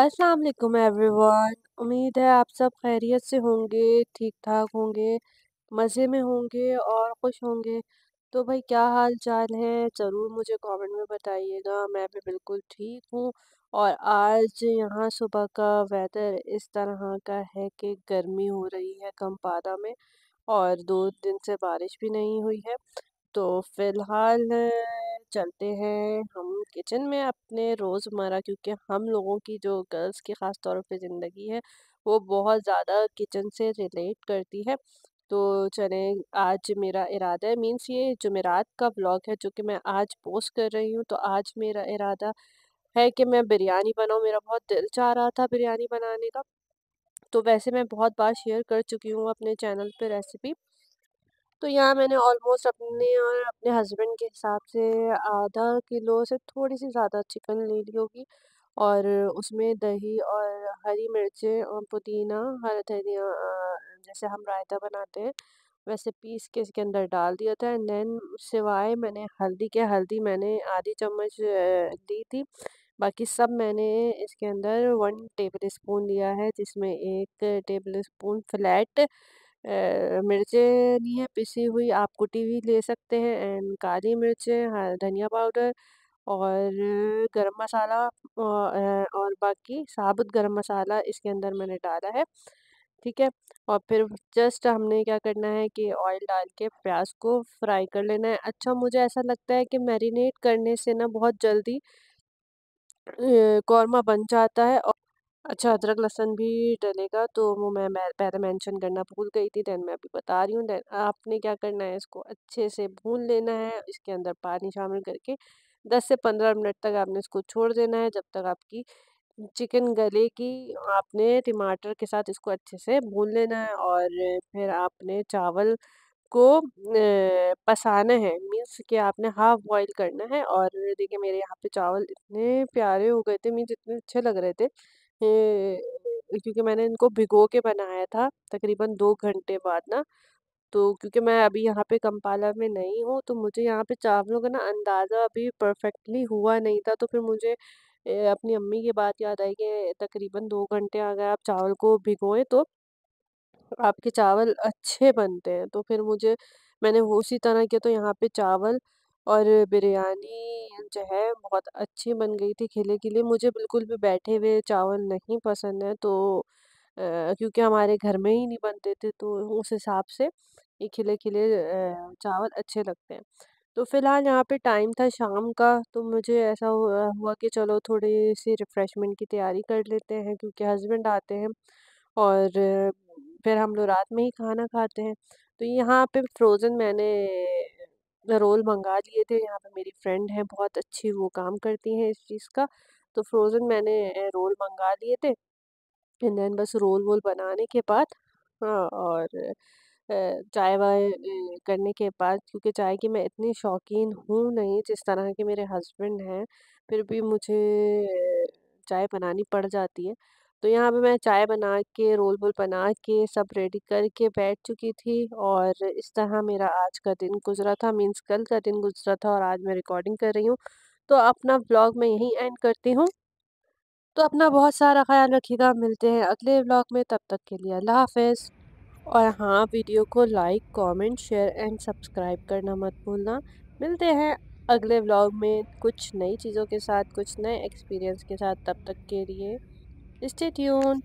अस्सलाम वालेकुम एवरीवन उम्मीद है आप सब खैरियत से होंगे ठीक ठाक होंगे मज़े में होंगे और खुश होंगे तो भाई क्या हाल चाल है ज़रूर मुझे कमेंट में बताइएगा मैं भी बिल्कुल ठीक हूँ और आज यहाँ सुबह का वेदर इस तरह का है कि गर्मी हो रही है कम पारा में और दो दिन से बारिश भी नहीं हुई है तो फ़िलहाल चलते हैं हम किचन में अपने रोज़मर्रा क्योंकि हम लोगों की जो गर्ल्स की ख़ास तौर पे ज़िंदगी है वो बहुत ज़्यादा किचन से रिलेट करती है तो चलें आज मेरा इरादा है मीन्स ये जुमेरात का ब्लॉग है जो कि मैं आज पोस्ट कर रही हूँ तो आज मेरा इरादा है कि मैं बिरयानी बनाऊँ मेरा बहुत दिल चाह रहा था बिरयानी बनाने का तो वैसे मैं बहुत बार शेयर कर चुकी हूँ अपने चैनल पर रेसिपी तो यहाँ मैंने ऑलमोस्ट अपने और अपने हस्बैंड के हिसाब से आधा किलो से थोड़ी सी ज़्यादा चिकन ले ली होगी और उसमें दही और हरी मिर्चें और पुदीना हर धनिया जैसे हम रायता बनाते हैं वैसे पीस के इसके अंदर डाल दिया था एंड देन सिवाय मैंने हल्दी के हल्दी मैंने आधी चम्मच दी थी बाकी सब मैंने इसके अंदर वन टेबल स्पून लिया है जिसमें एक टेबल स्पून फ्लैट मिर्चें ली हैं पिसी हुई आप कुटी हुई ले सकते हैं एंड काली मिर्चें धनिया पाउडर और गरम मसाला और बाकी साबुत गरम मसाला इसके अंदर मैंने डाला है ठीक है और फिर जस्ट हमने क्या करना है कि ऑयल डाल के प्याज को फ्राई कर लेना है अच्छा मुझे ऐसा लगता है कि मैरिनेट करने से ना बहुत जल्दी कौरमा बन जाता है और अच्छा, अदरक लहसन भी डलेगा, तो वो मैं पहले मेंशन करना भूल गई थी, देन मैं अभी बता रही हूँ। देन आपने क्या करना है, इसको अच्छे से भून लेना है, इसके अंदर पानी शामिल करके 10 से 15 मिनट तक आपने इसको छोड़ देना है, जब तक आपकी चिकन गलेगी। आपने टमाटर के साथ इसको अच्छे से भून लेना है और फिर आपने चावल को पसाना है, मीन्स कि आपने हाफ़ बॉयल करना है और देखिए, मेरे यहाँ पे चावल इतने प्यारे हो गए थे, मीन्स इतने अच्छे लग रहे थे। क्योंकि मैंने इनको भिगो के बनाया था तकरीबन दो घंटे बाद ना, तो क्योंकि मैं अभी यहाँ पे कंपाला में नहीं हूँ, तो मुझे यहाँ पे चावलों का ना अंदाज़ा अभी परफ़ेक्टली हुआ नहीं था, तो फिर मुझे अपनी अम्मी की बात याद आई कि तकरीबन दो घंटे अगर आप चावल को भिगोएं तो आपके चावल अच्छे बनते हैं। तो फिर मुझे मैंने वो उसी तरह किया तो यहाँ पे चावल और बिरयानी जो है बहुत अच्छी बन गई थी खेले के लिए मुझे बिल्कुल भी बैठे हुए चावल नहीं पसंद है तो क्योंकि हमारे घर में ही नहीं बनते थे तो उस हिसाब से ये खिले खिले चावल अच्छे लगते हैं तो फिलहाल यहाँ पे टाइम था शाम का तो मुझे ऐसा हुआ हुआ कि चलो थोड़ी सी रिफ़्रेशमेंट की तैयारी कर लेते हैं क्योंकि हस्बैंड आते हैं और फिर हम लोग रात में ही खाना खाते हैं तो यहाँ पे फ्रोज़न मैंने रोल मंगा लिए थे यहाँ पे मेरी फ्रेंड है बहुत अच्छी वो काम करती हैं इस चीज़ का तो फ्रोज़न मैंने रोल मंगा लिए थे एंड देन बस रोल वोल बनाने के बाद हाँ और चाय वाय करने के बाद क्योंकि चाय की मैं इतनी शौकीन हूँ नहीं जिस तरह के मेरे हस्बैंड हैं फिर भी मुझे चाय बनानी पड़ जाती है तो यहाँ पे मैं चाय बना के रोल वोल बना के सब रेडी करके बैठ चुकी थी और इस तरह मेरा आज का दिन गुजरा था मीन्स कल का दिन गुजरा था और आज मैं रिकॉर्डिंग कर रही हूँ तो अपना ब्लॉग मैं यहीं एंड करती हूँ तो अपना बहुत सारा ख्याल रखिएगा मिलते हैं अगले ब्लॉग में तब तक के लिए अल्लाह हाफ और हाँ वीडियो को like comment, share and subscribe करना मत भूलना मिलते हैं अगले ब्लॉग में कुछ नई चीज़ों के साथ कुछ नए एक्सपीरियंस के साथ तब तक के लिए Stay tuned.